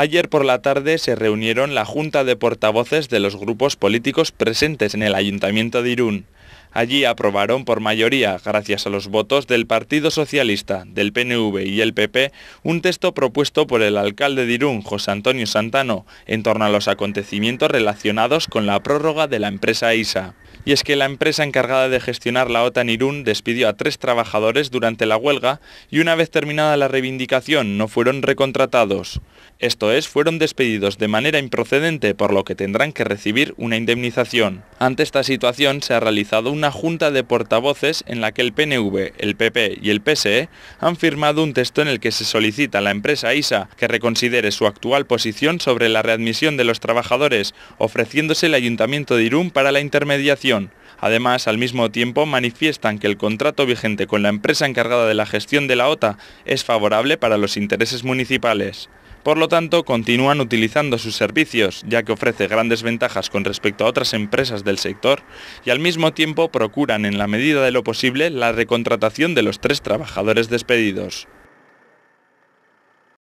Ayer por la tarde se reunieron la Junta de Portavoces de los grupos políticos presentes en el Ayuntamiento de Irún. Allí aprobaron por mayoría, gracias a los votos del Partido Socialista, del PNV y el PP, un texto propuesto por el alcalde de Irún, José Antonio Santano, en torno a los acontecimientos relacionados con la prórroga de la empresa e ISA y es que la empresa encargada de gestionar la OTAN Irún despidió a tres trabajadores durante la huelga y una vez terminada la reivindicación no fueron recontratados. Esto es, fueron despedidos de manera improcedente por lo que tendrán que recibir una indemnización. Ante esta situación se ha realizado una junta de portavoces en la que el PNV, el PP y el PSE han firmado un texto en el que se solicita a la empresa ISA que reconsidere su actual posición sobre la readmisión de los trabajadores, ofreciéndose el Ayuntamiento de Irún para la intermediación Además, al mismo tiempo, manifiestan que el contrato vigente con la empresa encargada de la gestión de la OTA es favorable para los intereses municipales. Por lo tanto, continúan utilizando sus servicios, ya que ofrece grandes ventajas con respecto a otras empresas del sector, y al mismo tiempo procuran, en la medida de lo posible, la recontratación de los tres trabajadores despedidos.